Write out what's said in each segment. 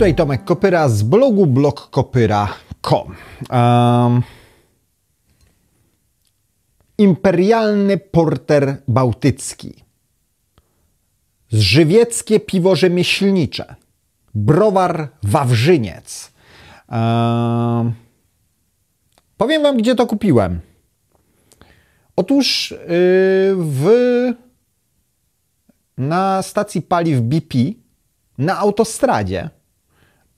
Tutaj Tomek Kopyra z blogu blogkopyra.com. Um, imperialny porter bałtycki. Żywieckie piwo rzemieślnicze. Browar Wawrzyniec. Um, powiem Wam, gdzie to kupiłem. Otóż yy, w, na stacji paliw BP na autostradzie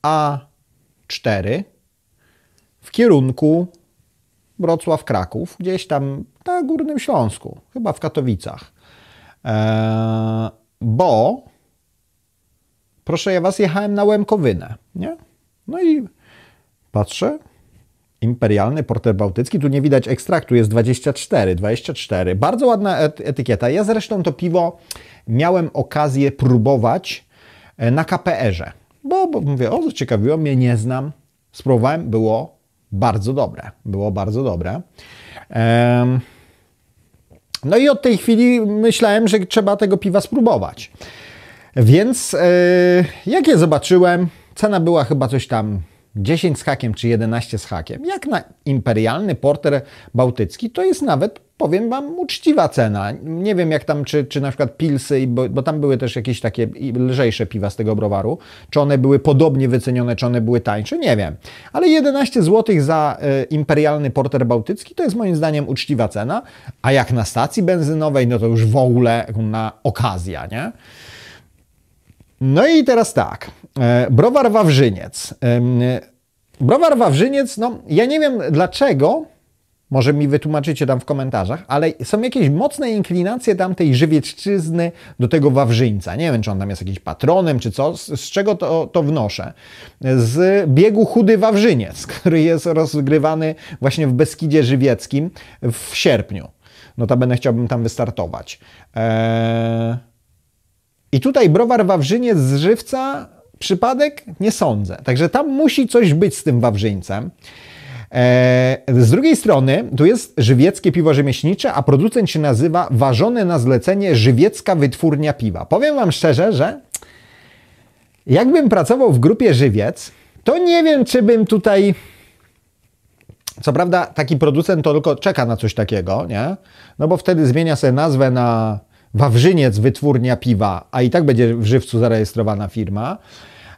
a4 w kierunku Wrocław-Kraków, gdzieś tam na Górnym Śląsku, chyba w Katowicach. Eee, bo proszę ja was, jechałem na Łemkowynę, nie? No i patrzę, imperialny porter bałtycki, tu nie widać ekstraktu, jest 24, 24. Bardzo ładna etykieta. Ja zresztą to piwo miałem okazję próbować e, na KPR-ze. Bo, bo mówię, o, zaciekawiło mnie, nie znam. Spróbowałem, było bardzo dobre. Było bardzo dobre. Ehm. No i od tej chwili myślałem, że trzeba tego piwa spróbować. Więc yy, jak je zobaczyłem, cena była chyba coś tam 10 z hakiem czy 11 z hakiem, jak na imperialny porter bałtycki, to jest nawet, powiem Wam, uczciwa cena. Nie wiem jak tam, czy, czy na przykład pilsy, bo, bo tam były też jakieś takie lżejsze piwa z tego browaru, czy one były podobnie wycenione, czy one były tańsze, nie wiem. Ale 11 zł za y, imperialny porter bałtycki to jest moim zdaniem uczciwa cena, a jak na stacji benzynowej, no to już w ogóle na okazja, nie? No i teraz tak. E, browar Wawrzyniec. Browar Wawrzyniec, no ja nie wiem dlaczego, może mi wytłumaczycie tam w komentarzach, ale są jakieś mocne inklinacje tamtej żywieczczyzny do tego Wawrzyńca. Nie wiem, czy on tam jest jakimś patronem, czy co. Z, z czego to, to wnoszę? Z biegu Chudy Wawrzyniec, który jest rozgrywany właśnie w Beskidzie Żywieckim w sierpniu. Notabene chciałbym tam wystartować. Eee... I tutaj browar Wawrzyniec z Żywca przypadek? Nie sądzę. Także tam musi coś być z tym Wawrzyńcem. E, z drugiej strony, tu jest żywieckie piwo rzemieślnicze, a producent się nazywa Ważone na zlecenie Żywiecka Wytwórnia Piwa. Powiem Wam szczerze, że jakbym pracował w grupie Żywiec, to nie wiem, czy bym tutaj. Co prawda, taki producent to tylko czeka na coś takiego, nie? No bo wtedy zmienia sobie nazwę na Wawrzyniec wytwórnia piwa, a i tak będzie w Żywcu zarejestrowana firma,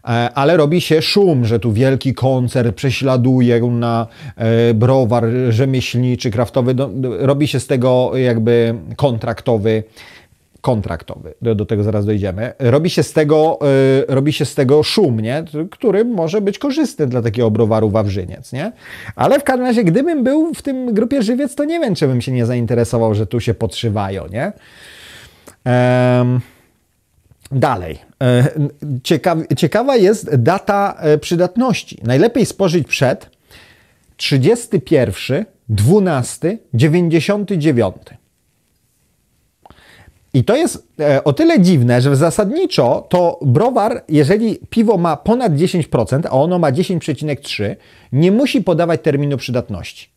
e, ale robi się szum, że tu wielki koncert prześladuje na e, browar rzemieślniczy, kraftowy. Robi się z tego jakby kontraktowy kontraktowy, do, do, tego zaraz dojdziemy, robi się z tego, yy, robi się z tego szum, nie? który może być korzystny dla takiego browaru Wawrzyniec. Nie? Ale w każdym razie, gdybym był w tym grupie żywiec, to nie wiem, czy bym się nie zainteresował, że tu się podszywają. Nie? Dalej. E, ciekawa jest data e, przydatności. Najlepiej spożyć przed 31, 12, 99. I to jest e, o tyle dziwne, że zasadniczo to browar, jeżeli piwo ma ponad 10%, a ono ma 10,3, nie musi podawać terminu przydatności.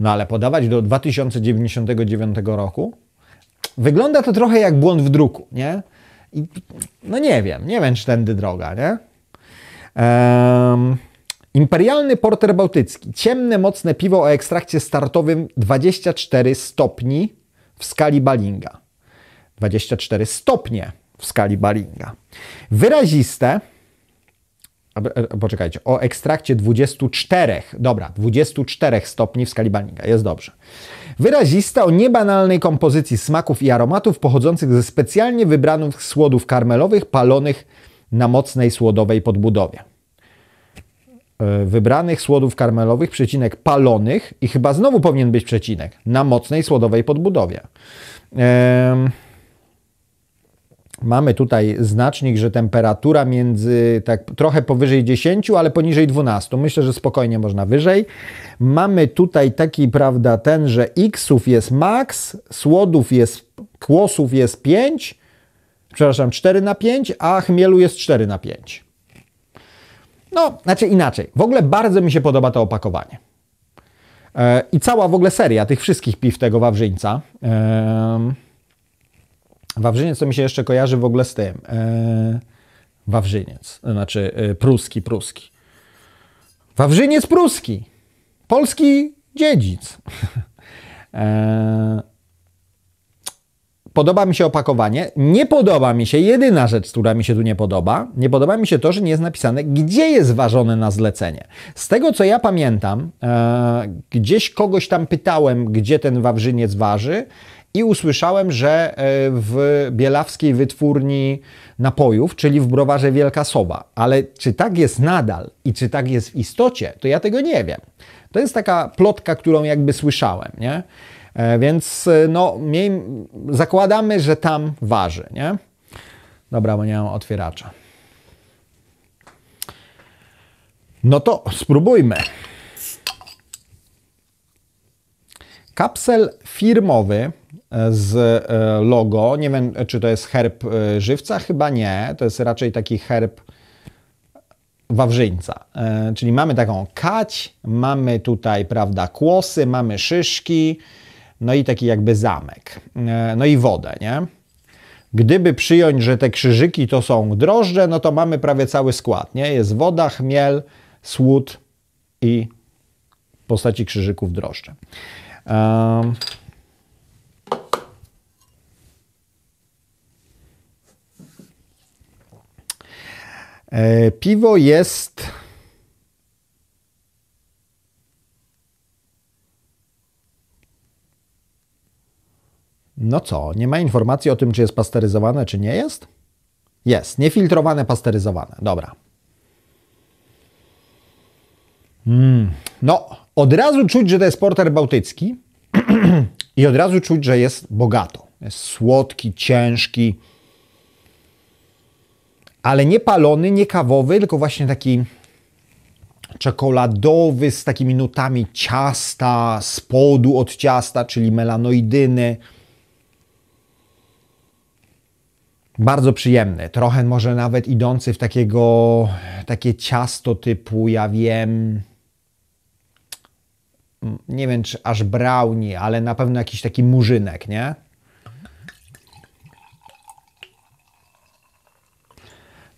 No ale podawać do 2099 roku wygląda to trochę jak błąd w druku, nie? I, no nie wiem, nie wiem, czy tędy droga, nie? Um, imperialny porter bałtycki. Ciemne, mocne piwo o ekstrakcie startowym 24 stopni w skali Balinga. 24 stopnie w skali Balinga. Wyraziste. E, poczekajcie, o ekstrakcie 24, dobra, 24 stopni w skali Balinga, jest dobrze. Wyrazista o niebanalnej kompozycji smaków i aromatów pochodzących ze specjalnie wybranych słodów karmelowych palonych na mocnej słodowej podbudowie. E, wybranych słodów karmelowych, przecinek palonych i chyba znowu powinien być przecinek na mocnej słodowej podbudowie. Ehm Mamy tutaj znacznik, że temperatura między tak trochę powyżej 10, ale poniżej 12. Myślę, że spokojnie można wyżej. Mamy tutaj taki, prawda, ten, że xów jest max, słodów jest, kłosów jest 5, przepraszam, 4 na 5, a chmielu jest 4 na 5. No, znaczy inaczej. W ogóle bardzo mi się podoba to opakowanie. E, I cała w ogóle seria tych wszystkich piw tego Wawrzyńca. Yy Wawrzyniec to mi się jeszcze kojarzy w ogóle z tym. E, Wawrzyniec, znaczy e, pruski, pruski. Wawrzyniec pruski. Polski dziedzic. e, podoba mi się opakowanie. Nie podoba mi się, jedyna rzecz, która mi się tu nie podoba, nie podoba mi się to, że nie jest napisane, gdzie jest ważone na zlecenie. Z tego, co ja pamiętam, e, gdzieś kogoś tam pytałem, gdzie ten wawrzyniec waży. I usłyszałem, że e, w bielawskiej wytwórni napojów, czyli w browarze Wielka Soba, Ale czy tak jest nadal i czy tak jest w istocie, to ja tego nie wiem. To jest taka plotka, którą jakby słyszałem, nie? E, więc e, no, miej, zakładamy, że tam waży, nie? Dobra, bo nie mam otwieracza. No to spróbujmy. Kapsel firmowy E, z e, logo. Nie wiem, czy to jest herb e, żywca? Chyba nie. To jest raczej taki herb Wawrzyńca. Czyli mamy taką kać, mamy tutaj, prawda, kłosy, mamy szyszki, no i taki jakby zamek. No i wodę, nie? Gdyby przyjąć, że te krzyżyki to są drożdże, no to mamy prawie cały skład, nie? Jest woda, chmiel, słód i w postaci krzyżyków drożdże. Um, E, piwo jest. No co, nie ma informacji o tym, czy jest pasteryzowane, czy nie jest? Jest. Niefiltrowane, pasteryzowane. Dobra. Mm. No, od razu czuć, że to jest porter bałtycki i od razu czuć, że jest bogato. Jest słodki, ciężki ale nie palony, nie kawowy, tylko właśnie taki czekoladowy z takimi nutami ciasta, spodu od ciasta, czyli melanoidyny. Bardzo przyjemny, trochę może nawet idący w takiego, takie ciasto typu, ja wiem, nie wiem czy aż brownie, ale na pewno jakiś taki murzynek, nie?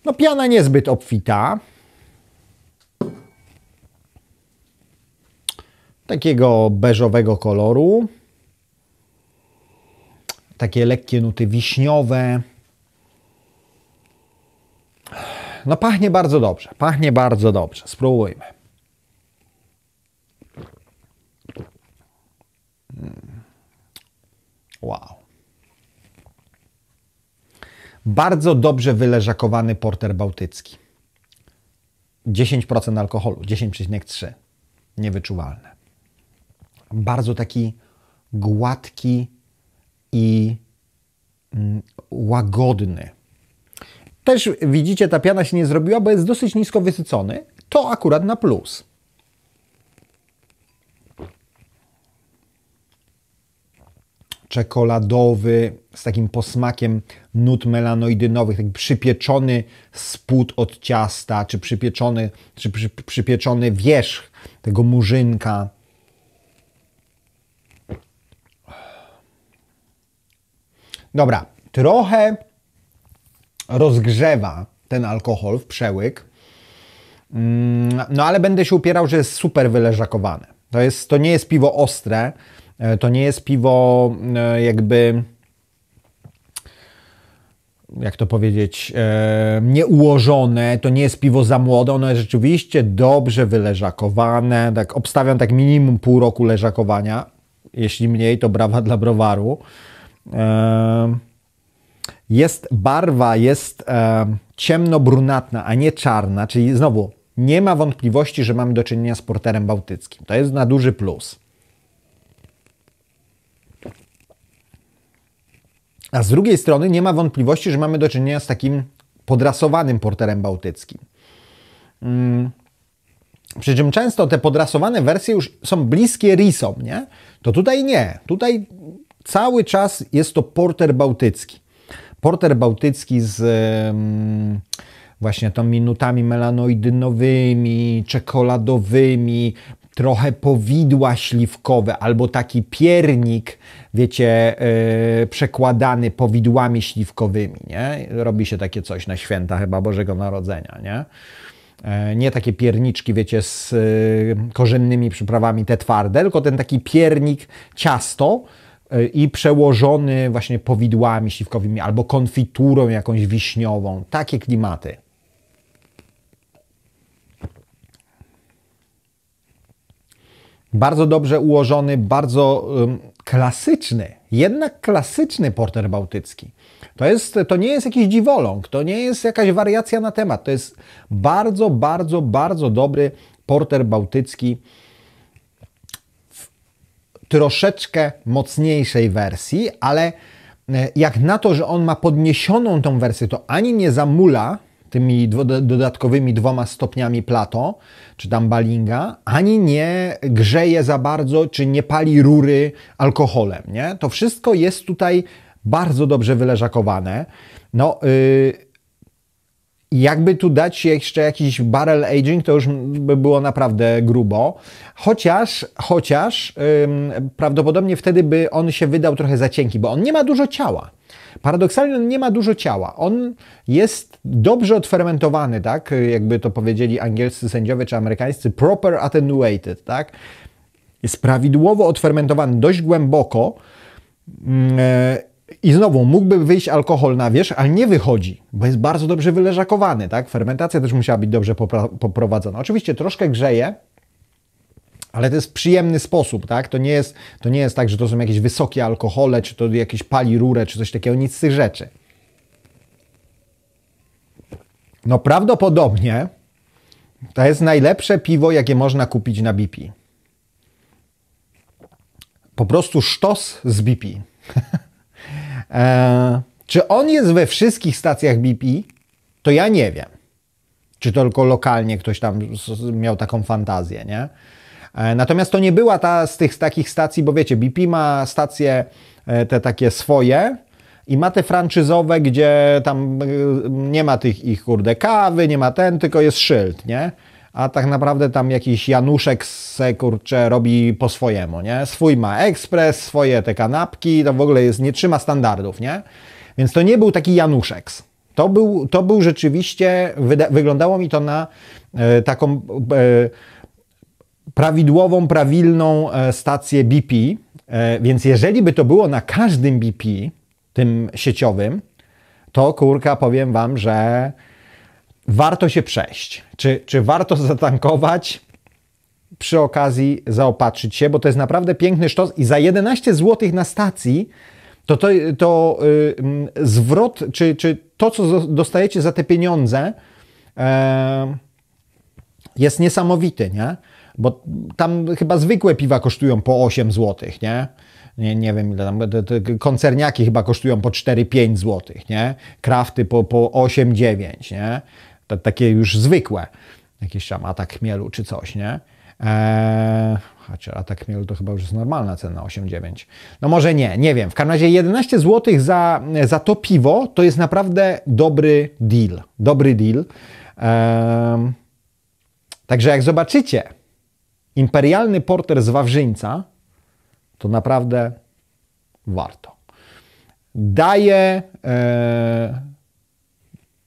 No piana niezbyt obfita. Takiego beżowego koloru. Takie lekkie nuty wiśniowe. No pachnie bardzo dobrze, pachnie bardzo dobrze. Spróbujmy. Hmm. Wow bardzo dobrze wyleżakowany porter bałtycki. 10% alkoholu, 10,3. Niewyczuwalne. Bardzo taki gładki i mm, łagodny. Też widzicie, ta piana się nie zrobiła, bo jest dosyć nisko wysycony. To akurat na plus. czekoladowy z takim posmakiem nut melanoidynowych, taki przypieczony spód od ciasta, czy przypieczony, czy przy, przypieczony wierzch tego murzynka. Dobra, trochę rozgrzewa ten alkohol w przełyk, mm, no ale będę się upierał, że jest super wyleżakowane. To, jest, to nie jest piwo ostre, E, to nie jest piwo e, jakby jak to powiedzieć, e, nieułożone, to nie jest piwo za młode, ono jest rzeczywiście dobrze wyleżakowane, tak obstawiam tak minimum pół roku leżakowania, jeśli mniej, to brawa dla browaru. E, jest barwa, jest e, ciemnobrunatna, a nie czarna, czyli znowu, nie ma wątpliwości, że mamy do czynienia z porterem bałtyckim. To jest na duży plus. A z drugiej strony nie ma wątpliwości, że mamy do czynienia z takim podrasowanym porterem bałtyckim. Hmm. Przy czym często te podrasowane wersje już są bliskie risom, nie? To tutaj nie. Tutaj cały czas jest to porter bałtycki. Porter bałtycki z hmm, właśnie tą minutami melanoidynowymi, czekoladowymi, trochę powidła śliwkowe albo taki piernik, wiecie, yy, przekładany powidłami śliwkowymi, nie? Robi się takie coś na święta chyba Bożego Narodzenia, nie? E, nie takie pierniczki, wiecie, z e, korzennymi przyprawami, te twarde, tylko ten taki piernik ciasto, i przełożony właśnie powidłami śliwkowymi albo konfiturą jakąś wiśniową. Takie klimaty. Bardzo dobrze ułożony, bardzo um, klasyczny, jednak klasyczny porter bałtycki. To, jest, to nie jest jakiś dziwoląg, to nie jest jakaś wariacja na temat. To jest bardzo, bardzo, bardzo dobry porter bałtycki w troszeczkę mocniejszej wersji, ale e, jak na to, że on ma podniesioną tą wersję, to ani nie zamula tymi dodatkowymi dwoma stopniami plato, czy tam balinga, ani nie grzeje za bardzo, czy nie pali rury alkoholem. Nie? To wszystko jest tutaj bardzo dobrze wyleżakowane. No, yy, jakby tu dać jeszcze jakiś barrel aging, to już by było naprawdę grubo. Chociaż, chociaż ym, prawdopodobnie wtedy by on się wydał trochę za cienki, bo on nie ma dużo ciała. Paradoksalnie on nie ma dużo ciała. On jest dobrze odfermentowany, tak? Jakby to powiedzieli angielscy sędziowie czy amerykańscy, proper attenuated, tak? Jest prawidłowo odfermentowany dość głęboko. E, i znowu, mógłby wyjść alkohol na wierzch, ale nie wychodzi, bo jest bardzo dobrze wyleżakowany, tak? Fermentacja też musiała być dobrze poprowadzona. Oczywiście troszkę grzeje, ale to jest przyjemny sposób, tak? To nie, jest, to nie jest tak, że to są jakieś wysokie alkohole, czy to jakieś pali rurę, czy coś takiego, nic z tych rzeczy. No prawdopodobnie to jest najlepsze piwo, jakie można kupić na BP. Po prostu sztos z BP. E, czy on jest we wszystkich stacjach BP? To ja nie wiem. Czy tylko lokalnie ktoś tam miał taką fantazję, nie? E, natomiast to nie była ta z tych takich stacji, bo wiecie, BP ma stacje e, te takie swoje, i ma te franczyzowe, gdzie tam e, nie ma tych ich kurde kawy, nie ma ten, tylko jest szyld, nie? a tak naprawdę tam jakiś Januszek se kurczę robi po swojemu, nie? Swój ma ekspres, swoje te kanapki, to w ogóle jest, nie trzyma standardów, nie? Więc to nie był taki Januszek. To był, to był rzeczywiście, wyglądało mi to na e, taką e, prawidłową, prawilną e, stację BP, więc jeżeli by to było na każdym BP, tym sieciowym, to kurka powiem Wam, że warto się przejść? Czy, czy warto zatankować? Przy okazji zaopatrzyć się, bo to jest naprawdę piękny sztos i za 11 zł na stacji to, to, to yy, zwrot, czy, czy to, co dostajecie za te pieniądze, yy, jest niesamowity, nie? Bo tam chyba zwykłe piwa kosztują po 8 zł, nie? Nie, nie wiem ile tam, te, te koncerniaki chyba kosztują po 4-5 zł, nie? Krafty po, po 8-9, nie? takie już zwykłe. Jakiś tam atak chmielu czy coś, nie? Eee, chociaż atak chmielu to chyba już jest normalna cena, 8,9. No może nie, nie wiem. W każdym razie 11 zł za, za to piwo to jest naprawdę dobry deal. Dobry deal. Eee, także jak zobaczycie imperialny porter z Wawrzyńca, to naprawdę warto. Daje e,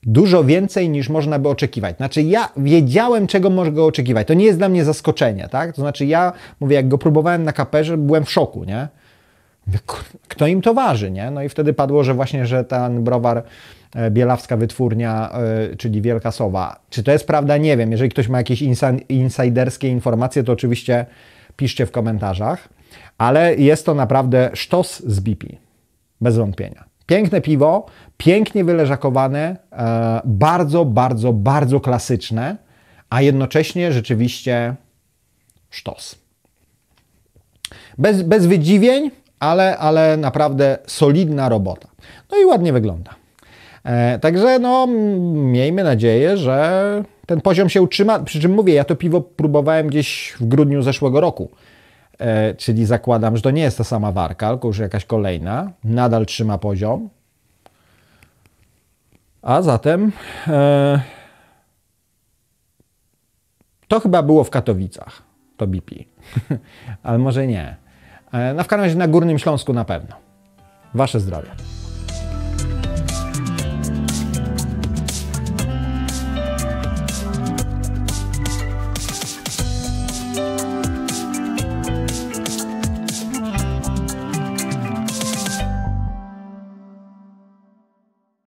dużo więcej niż można by oczekiwać. Znaczy ja wiedziałem, czego mogę oczekiwać. To nie jest dla mnie zaskoczenie, tak? To znaczy ja, mówię, jak go próbowałem na kaperze, byłem w szoku, nie? kto im to waży, nie? No i wtedy padło, że właśnie, że ten browar e, Bielawska Wytwórnia, e, czyli Wielka Sowa. Czy to jest prawda? Nie wiem. Jeżeli ktoś ma jakieś insajderskie informacje, to oczywiście piszcie w komentarzach. Ale jest to naprawdę sztos z BP. Bez wątpienia. Piękne piwo, pięknie wyleżakowane, e, bardzo, bardzo, bardzo klasyczne, a jednocześnie rzeczywiście sztos. Bez, bez wydziwień, ale, ale naprawdę solidna robota. No i ładnie wygląda. E, także no, miejmy nadzieję, że ten poziom się utrzyma. Przy czym mówię, ja to piwo próbowałem gdzieś w grudniu zeszłego roku. E, czyli zakładam, że to nie jest ta sama warka, tylko już jakaś kolejna, nadal trzyma poziom. A zatem e, to chyba było w Katowicach, to BP, ale może nie. E, no w każdym razie na Górnym Śląsku na pewno. Wasze zdrowie.